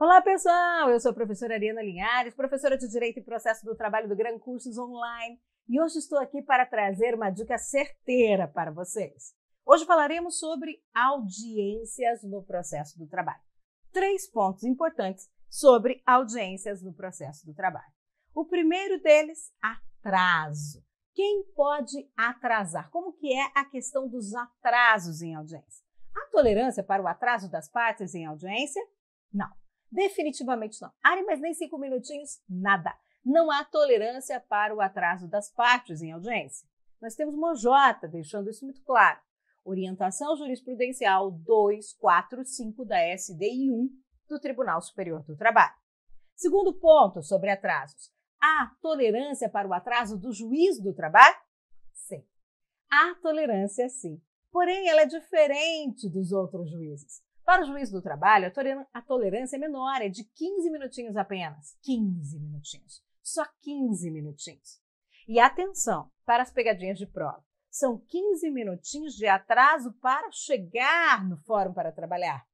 Olá, pessoal! Eu sou a professora Ariana Linhares, professora de Direito e Processo do Trabalho do Gran Cursos Online, e hoje estou aqui para trazer uma dica certeira para vocês. Hoje falaremos sobre audiências no processo do trabalho. Três pontos importantes sobre audiências no processo do trabalho. O primeiro deles, atraso. Quem pode atrasar? Como que é a questão dos atrasos em audiência? A tolerância para o atraso das partes em audiência? Não. Definitivamente não. Ari, mas nem cinco minutinhos? Nada. Não há tolerância para o atraso das partes em audiência. Nós temos J, deixando isso muito claro. Orientação Jurisprudencial 245 da SDI 1 do Tribunal Superior do Trabalho. Segundo ponto sobre atrasos. Há tolerância para o atraso do juiz do trabalho? Sim. Há tolerância, sim. Porém, ela é diferente dos outros juízes. Para o juiz do trabalho, a tolerância é menor, é de 15 minutinhos apenas. 15 minutinhos. Só 15 minutinhos. E atenção para as pegadinhas de prova. São 15 minutinhos de atraso para chegar no fórum para trabalhar.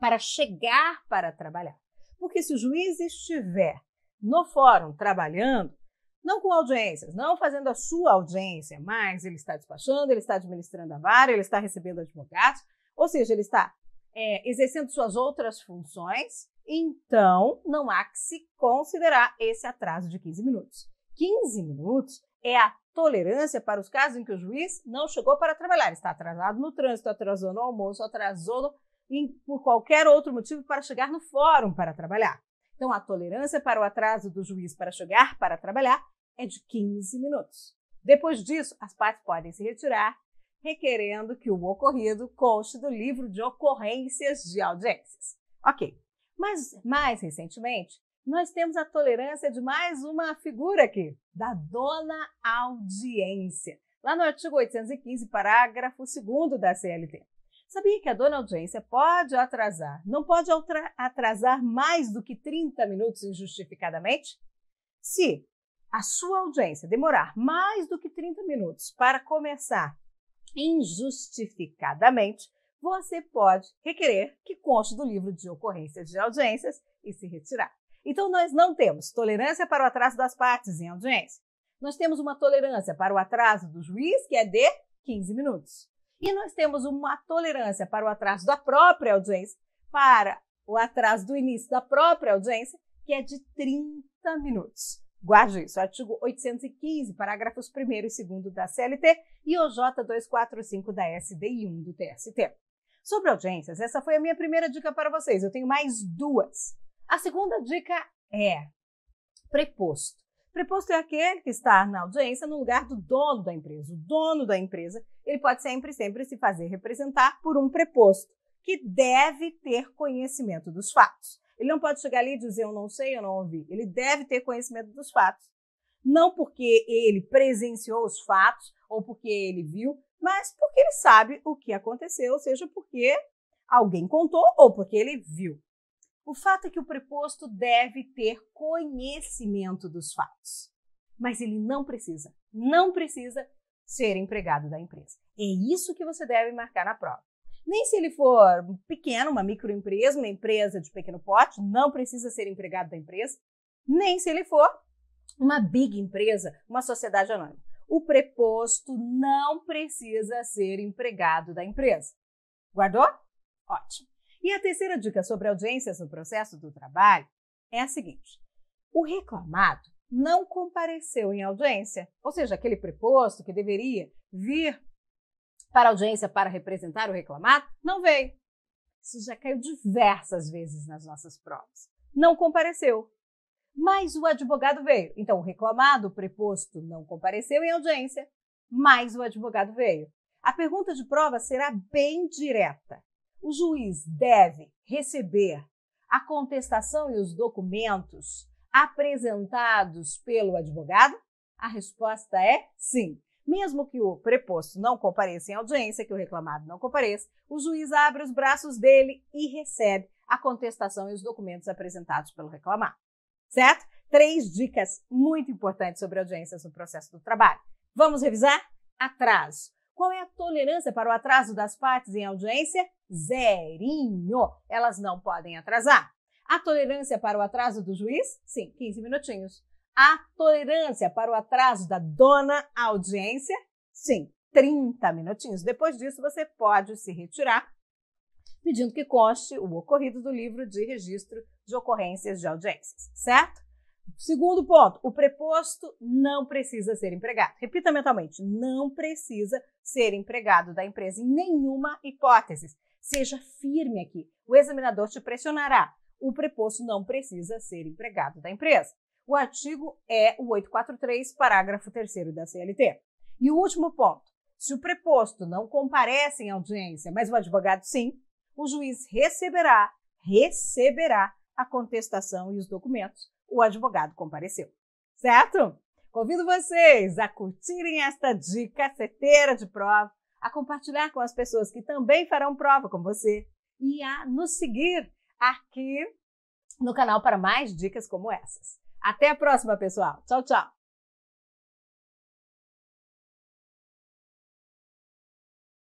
Para chegar para trabalhar. Porque se o juiz estiver no fórum trabalhando, não com audiências, não fazendo a sua audiência, mas ele está despachando, ele está administrando a vara, ele está recebendo advogados, ou seja, ele está é, exercendo suas outras funções, então não há que se considerar esse atraso de 15 minutos. 15 minutos é a tolerância para os casos em que o juiz não chegou para trabalhar, está atrasado no trânsito, atrasou no almoço, atrasou no, em, por qualquer outro motivo para chegar no fórum para trabalhar. Então, a tolerância para o atraso do juiz para chegar para trabalhar é de 15 minutos. Depois disso, as partes podem se retirar requerendo que o ocorrido conste do livro de ocorrências de audiências. Ok, mas mais recentemente, nós temos a tolerância de mais uma figura aqui, da dona audiência, lá no artigo 815, parágrafo 2 da CLT. Sabia que a dona audiência pode atrasar, não pode atrasar mais do que 30 minutos injustificadamente? Se a sua audiência demorar mais do que 30 minutos para começar injustificadamente, você pode requerer que conste do livro de ocorrência de audiências e se retirar. Então, nós não temos tolerância para o atraso das partes em audiência. Nós temos uma tolerância para o atraso do juiz, que é de 15 minutos. E nós temos uma tolerância para o atraso da própria audiência, para o atraso do início da própria audiência, que é de 30 minutos. Guarde isso, artigo 815, parágrafos 1 e 2 da CLT e OJ 245 da SD 1 do TST. Sobre audiências, essa foi a minha primeira dica para vocês. Eu tenho mais duas. A segunda dica é preposto. Preposto é aquele que está na audiência no lugar do dono da empresa. O dono da empresa, ele pode sempre, sempre se fazer representar por um preposto, que deve ter conhecimento dos fatos. Ele não pode chegar ali e dizer eu não sei, eu não ouvi. Ele deve ter conhecimento dos fatos. Não porque ele presenciou os fatos ou porque ele viu, mas porque ele sabe o que aconteceu, ou seja, porque alguém contou ou porque ele viu. O fato é que o preposto deve ter conhecimento dos fatos, mas ele não precisa, não precisa ser empregado da empresa. É isso que você deve marcar na prova. Nem se ele for pequeno, uma microempresa, uma empresa de pequeno porte, não precisa ser empregado da empresa, nem se ele for uma big empresa, uma sociedade anônima. O preposto não precisa ser empregado da empresa. Guardou? Ótimo. E a terceira dica sobre audiências no processo do trabalho é a seguinte: o reclamado não compareceu em audiência, ou seja, aquele preposto que deveria vir para audiência para representar o reclamado, não veio. Isso já caiu diversas vezes nas nossas provas. Não compareceu. Mas o advogado veio. Então, o reclamado, o preposto, não compareceu em audiência, mas o advogado veio. A pergunta de prova será bem direta. O juiz deve receber a contestação e os documentos apresentados pelo advogado? A resposta é sim. Mesmo que o preposto não compareça em audiência, que o reclamado não compareça, o juiz abre os braços dele e recebe a contestação e os documentos apresentados pelo reclamado. Certo? Três dicas muito importantes sobre audiências no processo do trabalho. Vamos revisar? Atraso. Qual é a tolerância para o atraso das partes em audiência? Zerinho. Elas não podem atrasar. A tolerância para o atraso do juiz? Sim, 15 minutinhos a tolerância para o atraso da dona audiência? Sim, 30 minutinhos. Depois disso, você pode se retirar, pedindo que conste o ocorrido do livro de registro de ocorrências de audiências, certo? Segundo ponto, o preposto não precisa ser empregado. Repita mentalmente, não precisa ser empregado da empresa em nenhuma hipótese. Seja firme aqui. O examinador te pressionará. O preposto não precisa ser empregado da empresa. O artigo é o 843, parágrafo 3 da CLT. E o último ponto: se o preposto não comparece em audiência, mas o advogado sim, o juiz receberá, receberá a contestação e os documentos. O advogado compareceu. Certo? Convido vocês a curtirem esta dica certeira de prova, a compartilhar com as pessoas que também farão prova com você e a nos seguir aqui no canal para mais dicas como essas. Até a próxima, pessoal. Tchau, tchau.